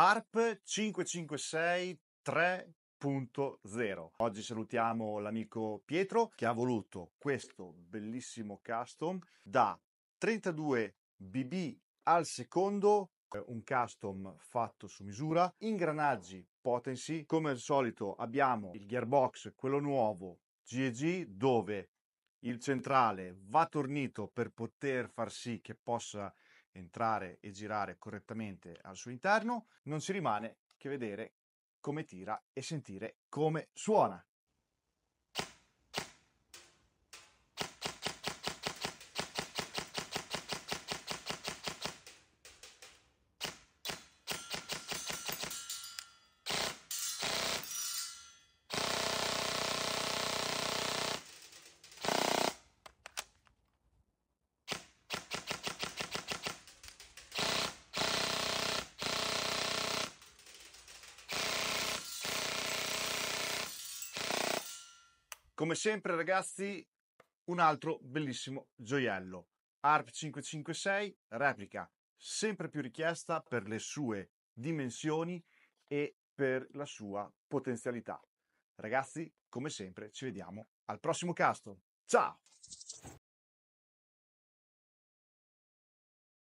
ARP 556 3.0. Oggi salutiamo l'amico Pietro che ha voluto questo bellissimo custom da 32 BB al secondo, eh, un custom fatto su misura, ingranaggi potency, come al solito abbiamo il gearbox, quello nuovo GEG dove il centrale va tornito per poter far sì che possa entrare e girare correttamente al suo interno, non ci rimane che vedere come tira e sentire come suona. Come sempre ragazzi, un altro bellissimo gioiello. ARP 556, replica sempre più richiesta per le sue dimensioni e per la sua potenzialità. Ragazzi, come sempre, ci vediamo al prossimo cast. Ciao!